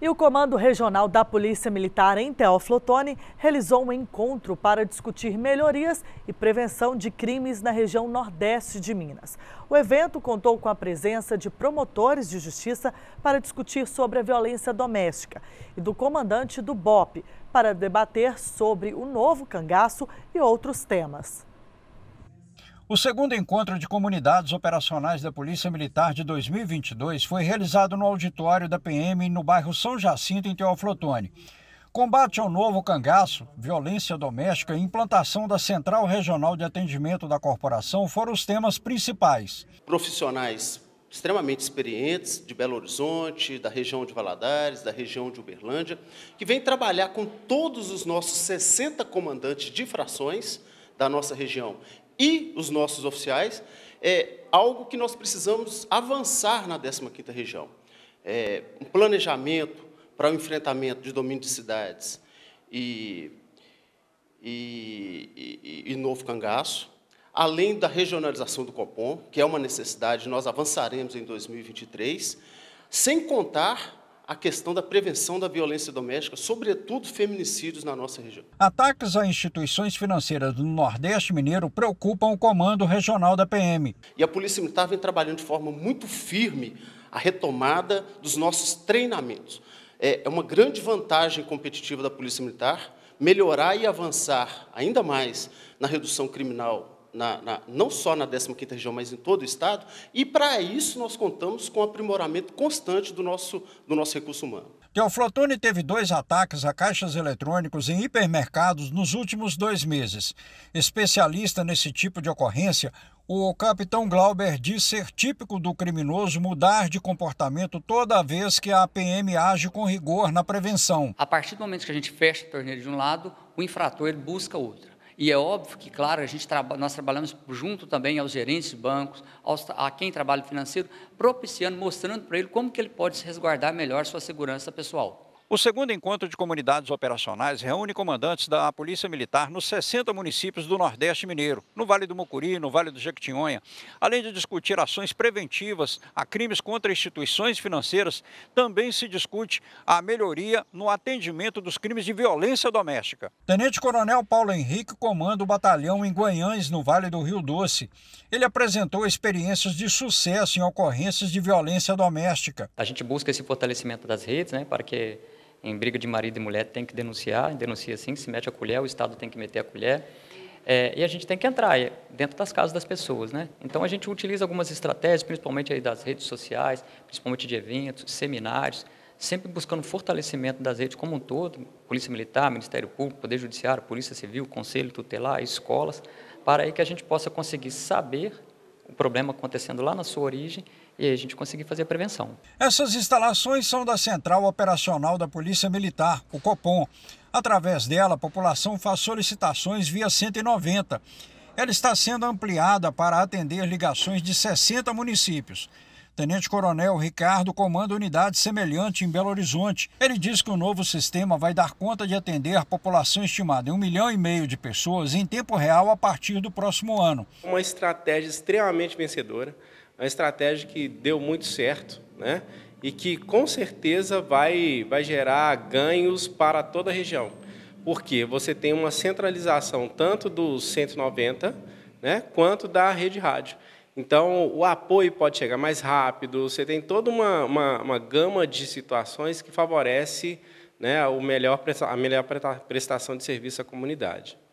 E o Comando Regional da Polícia Militar em Teófilo Otoni realizou um encontro para discutir melhorias e prevenção de crimes na região nordeste de Minas. O evento contou com a presença de promotores de justiça para discutir sobre a violência doméstica e do comandante do BOP para debater sobre o novo cangaço e outros temas. O segundo encontro de comunidades operacionais da Polícia Militar de 2022 foi realizado no auditório da PM no bairro São Jacinto, em Teoflotone. Combate ao novo cangaço, violência doméstica e implantação da Central Regional de Atendimento da Corporação foram os temas principais. Profissionais extremamente experientes de Belo Horizonte, da região de Valadares, da região de Uberlândia, que vem trabalhar com todos os nossos 60 comandantes de frações da nossa região e os nossos oficiais, é algo que nós precisamos avançar na 15ª região. É um planejamento para o enfrentamento de domínio de cidades e, e, e, e novo cangaço, além da regionalização do Copom, que é uma necessidade, nós avançaremos em 2023, sem contar a questão da prevenção da violência doméstica, sobretudo feminicídios na nossa região. Ataques a instituições financeiras do Nordeste Mineiro preocupam o comando regional da PM. E a Polícia Militar vem trabalhando de forma muito firme a retomada dos nossos treinamentos. É, é uma grande vantagem competitiva da Polícia Militar melhorar e avançar ainda mais na redução criminal na, na, não só na 15ª região, mas em todo o Estado, e para isso nós contamos com o aprimoramento constante do nosso, do nosso recurso humano. Teoflotone teve dois ataques a caixas eletrônicos em hipermercados nos últimos dois meses. Especialista nesse tipo de ocorrência, o capitão Glauber diz ser típico do criminoso mudar de comportamento toda vez que a PM age com rigor na prevenção. A partir do momento que a gente fecha a torneira de um lado, o infrator ele busca outra. E é óbvio que, claro, a gente traba, nós trabalhamos junto também aos gerentes de bancos, aos, a quem trabalha financeiro, propiciando, mostrando para ele como que ele pode resguardar melhor sua segurança pessoal. O segundo encontro de comunidades operacionais reúne comandantes da Polícia Militar nos 60 municípios do Nordeste Mineiro, no Vale do Mucuri, no Vale do Jequitinhonha, além de discutir ações preventivas a crimes contra instituições financeiras, também se discute a melhoria no atendimento dos crimes de violência doméstica. Tenente Coronel Paulo Henrique comanda o batalhão em Guanhães, no Vale do Rio Doce. Ele apresentou experiências de sucesso em ocorrências de violência doméstica. A gente busca esse fortalecimento das redes, né, para que em briga de marido e mulher tem que denunciar, denuncia sim, se mete a colher, o Estado tem que meter a colher. É, e a gente tem que entrar é, dentro das casas das pessoas. Né? Então, a gente utiliza algumas estratégias, principalmente aí das redes sociais, principalmente de eventos, seminários, sempre buscando fortalecimento das redes como um todo, Polícia Militar, Ministério Público, Poder Judiciário, Polícia Civil, Conselho Tutelar, escolas, para aí que a gente possa conseguir saber o problema acontecendo lá na sua origem e a gente conseguir fazer a prevenção. Essas instalações são da Central Operacional da Polícia Militar, o COPOM. Através dela, a população faz solicitações via 190. Ela está sendo ampliada para atender ligações de 60 municípios. Tenente Coronel Ricardo comanda unidade semelhante em Belo Horizonte. Ele diz que o novo sistema vai dar conta de atender a população estimada em um milhão e meio de pessoas em tempo real a partir do próximo ano. Uma estratégia extremamente vencedora. É uma estratégia que deu muito certo, né? E que com certeza vai, vai gerar ganhos para toda a região. Porque você tem uma centralização tanto dos 190, né, quanto da rede rádio. Então, o apoio pode chegar mais rápido, você tem toda uma, uma, uma gama de situações que favorece né, o melhor, a melhor prestação de serviço à comunidade.